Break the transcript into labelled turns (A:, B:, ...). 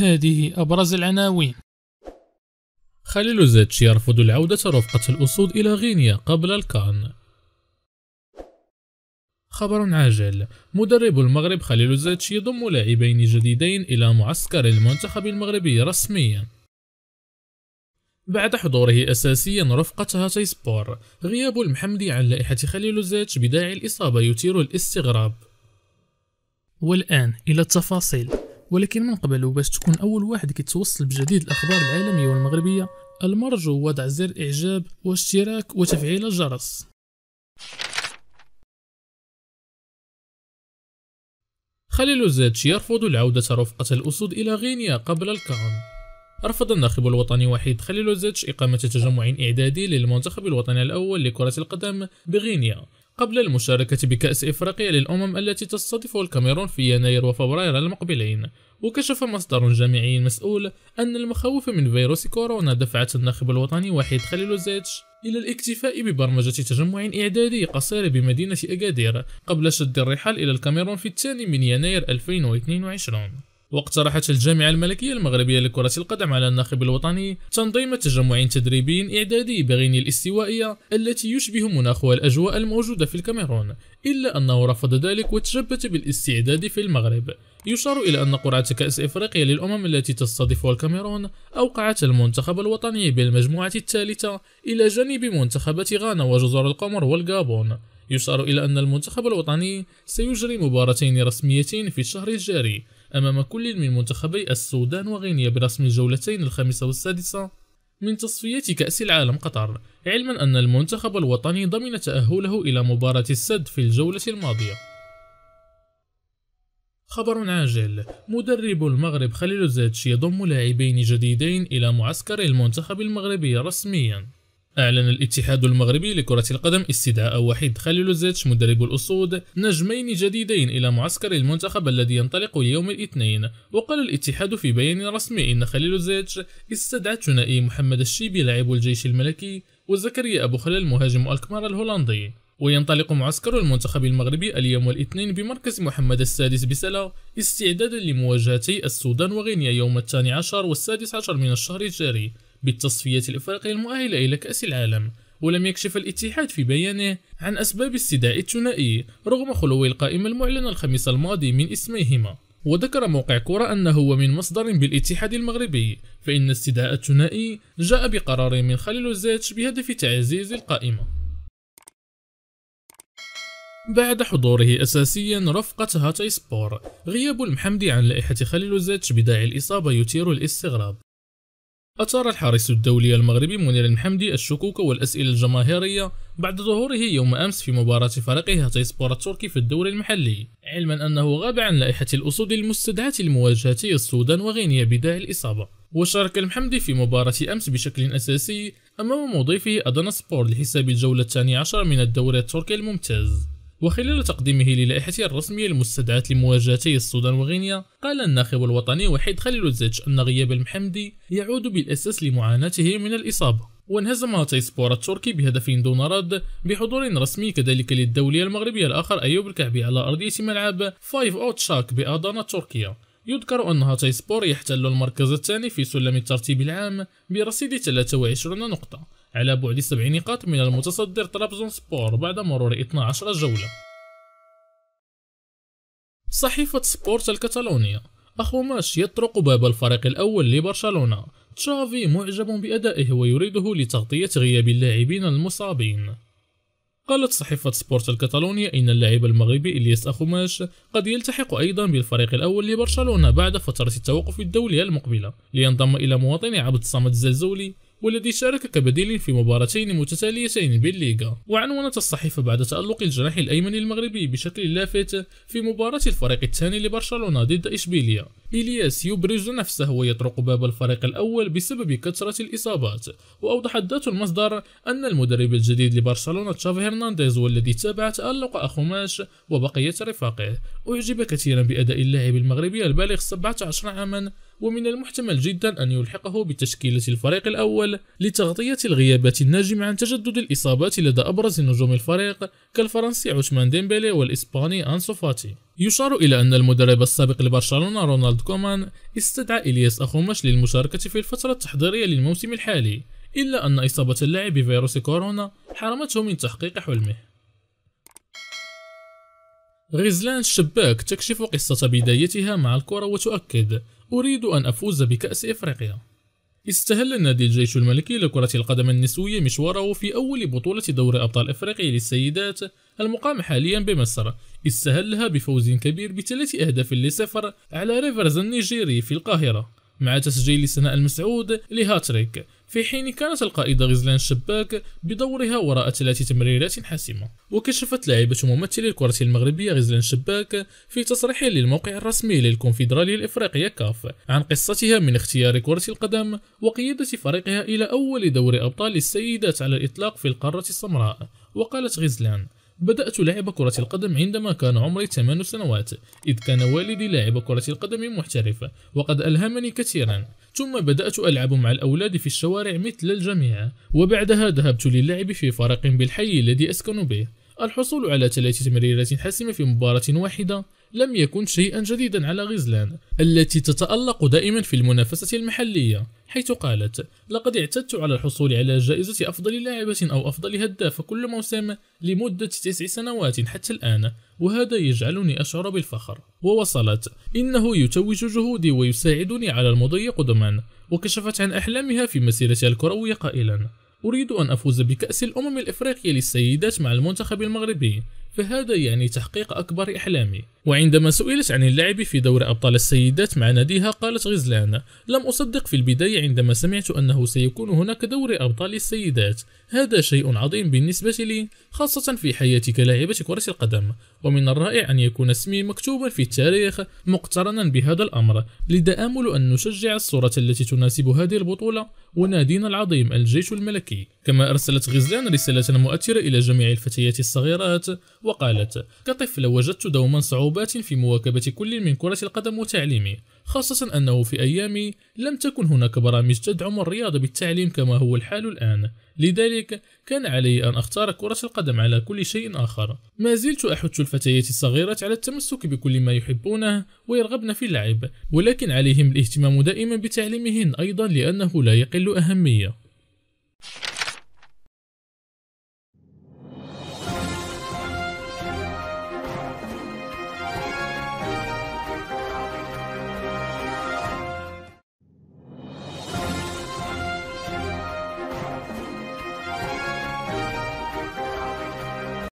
A: هذه أبرز العناوين خليل زيتش يرفض العودة رفقة الأسود إلى غينيا قبل الكان خبر عاجل مدرب المغرب خليل زيتش يضم لاعبين جديدين إلى معسكر المنتخب المغربي رسميا بعد حضوره أساسيا رفقة هاتي سبور غياب المحمدي عن لائحة خليل زيتش بداعي الإصابة يثير الاستغراب والآن إلى التفاصيل ولكن من قبل وباش تكون أول واحد كيتوصل بجديد الأخبار العالمية والمغربية المرجو وضع زر إعجاب واشتراك وتفعيل الجرس خليل زادشي يرفض العودة رفقة الأسود إلى غينيا قبل الكرم رفض الناخب الوطني وحيد خليل زادش إقامة تجمع إعدادي للمنتخب الوطني الأول لكرة القدم بغينيا قبل المشاركة بكأس إفريقيا للأمم التي تستضيف الكاميرون في يناير وفبراير المقبلين وكشف مصدر جامعي مسؤول أن المخاوف من فيروس كورونا دفعت الناخب الوطني وحيد خليل زيتش إلى الاكتفاء ببرمجة تجمع إعدادي قصير بمدينة أكادير قبل شد الرحال إلى الكاميرون في الثاني من يناير 2022 واقترحت الجامعة الملكية المغربية لكرة القدم على الناخب الوطني تنظيم تجمع تدريبي إعدادي بغيني الاستوائية التي يشبه مناخها الأجواء الموجودة في الكاميرون إلا أنه رفض ذلك وتشبت بالاستعداد في المغرب يشار إلى أن قرعة كأس إفريقيا للأمم التي تستضيفها الكاميرون أوقعت المنتخب الوطني بالمجموعة الثالثة إلى جانب منتخبات غانا وجزر القمر والغابون يشار إلى أن المنتخب الوطني سيجري مباراتين رسميتين في الشهر الجاري أمام كل من منتخبي السودان وغينيا برسم الجولتين الخامسة والسادسة من تصفيات كأس العالم قطر علما أن المنتخب الوطني ضمن تأهله إلى مباراة السد في الجولة الماضية خبر عاجل مدرب المغرب خليل زيتش يضم لاعبين جديدين إلى معسكر المنتخب المغربي رسمياً أعلن الاتحاد المغربي لكرة القدم استدعاء وحيد خليل مدرب الأسود نجمين جديدين إلى معسكر المنتخب الذي ينطلق يوم الاثنين وقال الاتحاد في بيان رسمي إن خليل استدعى الثنائي محمد الشيبي لاعب الجيش الملكي وزكريا أبو خلال مهاجم الكمار الهولندي وينطلق معسكر المنتخب المغربي اليوم الاثنين بمركز محمد السادس بسلا استعدادا لمواجهتي السودان وغينيا يوم الثاني عشر والسادس عشر من الشهر الجاري بالتصفيات الإفريقية المؤهلة إلى كأس العالم ولم يكشف الاتحاد في بيانه عن أسباب استدعاء الثنائي رغم خلو القائمة المعلنة الخميس الماضي من اسميهما وذكر موقع كرة أنه من مصدر بالاتحاد المغربي فإن استدعاء الثنائي جاء بقرار من خليل زيتش بهدف تعزيز القائمة بعد حضوره أساسيا رفقة هاتاي سبور غياب المحمدي عن لائحة خليل زيتش بداعي الإصابة يثير الاستغراب أثار الحارس الدولي المغربي منير المحمدي الشكوك والأسئلة الجماهيرية بعد ظهوره يوم أمس في مباراة فريقه هاتيسبور التركي في الدوري المحلي علما أنه غاب عن لائحة الأسود المستدعاة لمواجهة السودان وغينيا بداعي الإصابة وشارك المحمدي في مباراة أمس بشكل أساسي أمام مضيفه أدنا سبور لحساب الجولة الثانية عشر من الدوري التركي الممتاز وخلال تقديمه للائحته الرسميه المستدعاه لمواجهتي السودان وغينيا قال الناخب الوطني وحيد خليل الزج ان غياب المحمدي يعود بالاساس لمعاناته من الاصابه وانهزم تيسبور التركي بهدف دون رد بحضور رسمي كذلك للدولي المغربي الآخر أيوب الكعبي على أرضية ملعب 5 أوت شاك بأدانا تركيا يذكر أن سبور يحتل المركز الثاني في سلم الترتيب العام برصيد 23 نقطة على بعد 70 نقاط من المتصدر طرابزون سبور بعد مرور 12 جولة صحيفة سبورت الكتالونية أخو ماش يطرق باب الفريق الأول لبرشلونة تشافي معجب بأدائه ويريده لتغطية غياب اللاعبين المصابين قالت صحيفة سبورت الكتالونيا إن اللاعب المغربي إلياس أخوماش قد يلتحق أيضا بالفريق الأول لبرشلونة بعد فترة التوقف الدولي المقبلة لينضم إلى مواطن عبد الصمد الزلزولي والذي شارك كبديل في مباراتين متتاليتين بالليغا وعنونت الصحيفة بعد تألق الجناح الأيمن المغربي بشكل لافت في مباراة الفريق الثاني لبرشلونة ضد إشبيليا إلياس يبرز نفسه ويطرق باب الفريق الأول بسبب كثرة الإصابات وأوضحت ذات المصدر أن المدرب الجديد لبرشلونة تشافي هرنانديز والذي تابع تألق أخوماش وبقية رفاقه أعجب كثيرا بأداء اللاعب المغربي البالغ 17 عاما ومن المحتمل جدا أن يلحقه بتشكيلة الفريق الأول لتغطية الغيابات الناجمة عن تجدد الإصابات لدى أبرز نجوم الفريق كالفرنسي عثمان ديمبيلي والإسباني أنسو فاتي يشار إلى أن المدرب السابق لبرشلونة رونالد كومان استدعى إلياس أخوماش للمشاركة في الفترة التحضيرية للموسم الحالي إلا أن إصابة اللاعب بفيروس كورونا حرمته من تحقيق حلمه غزلان الشباك تكشف قصة بدايتها مع الكرة وتؤكد أريد أن أفوز بكأس إفريقيا استهل النادي الجيش الملكي لكرة القدم النسوية مشواره في أول بطولة دوري أبطال إفريقيا للسيدات المقام حاليا بمصر استهلها بفوز كبير بثلاث أهداف لصفر على ريفرز النيجيري في القاهرة مع تسجيل سناء المسعود لهاتريك في حين كانت القائدة غزلان الشباك بدورها وراء ثلاث تمريرات حاسمة وكشفت لاعبة ممثل الكرة المغربية غزلان الشباك في تصريح للموقع الرسمي للكونفدرالية الإفريقية كاف عن قصتها من اختيار كرة القدم وقيادة فريقها إلى أول دور أبطال السيدات على الإطلاق في القارة السمراء وقالت غزلان بدأت لعب كرة القدم عندما كان عمري 8 سنوات إذ كان والدي لاعب كرة القدم محترف وقد ألهمني كثيرا ثم بدأت ألعب مع الأولاد في الشوارع مثل الجميع وبعدها ذهبت للعب في فرق بالحي الذي أسكن به الحصول على ثلاث تمريرات حاسمة في مباراة واحدة لم يكن شيئا جديدا على غزلان التي تتألق دائما في المنافسة المحلية حيث قالت لقد اعتدت على الحصول على جائزة أفضل لاعبة أو أفضل هداف كل موسم لمدة تسع سنوات حتى الآن وهذا يجعلني أشعر بالفخر ووصلت إنه يتوج جهودي ويساعدني على المضي قدما وكشفت عن أحلامها في مسيرتها الكروية قائلا أريد أن أفوز بكأس الأمم الإفريقية للسيدات مع المنتخب المغربي فهذا يعني تحقيق أكبر أحلامي وعندما سئلت عن اللعب في دور أبطال السيدات مع ناديها قالت غزلان لم أصدق في البداية عندما سمعت أنه سيكون هناك دور أبطال السيدات هذا شيء عظيم بالنسبة لي خاصة في حياتي كلاعبة كرة القدم ومن الرائع أن يكون اسمي مكتوبا في التاريخ مقترنا بهذا الأمر لذا آمل أن نشجع الصورة التي تناسب هذه البطولة ونادينا العظيم الجيش الملكي كما أرسلت غزلان رسالة مؤثرة إلى جميع الفتيات الصغيرات وقالت كطفل وجدت دوما صعوبات في مواكبة كل من كرة القدم وتعليمه خاصة أنه في أيامي لم تكن هناك برامج تدعم الرياضة بالتعليم كما هو الحال الآن لذلك كان علي أن أختار كرة القدم على كل شيء آخر ما زلت أحث الفتيات الصغيرات على التمسك بكل ما يحبونه ويرغبن في اللعب ولكن عليهم الاهتمام دائما بتعليمهن أيضا لأنه لا يقل أهمية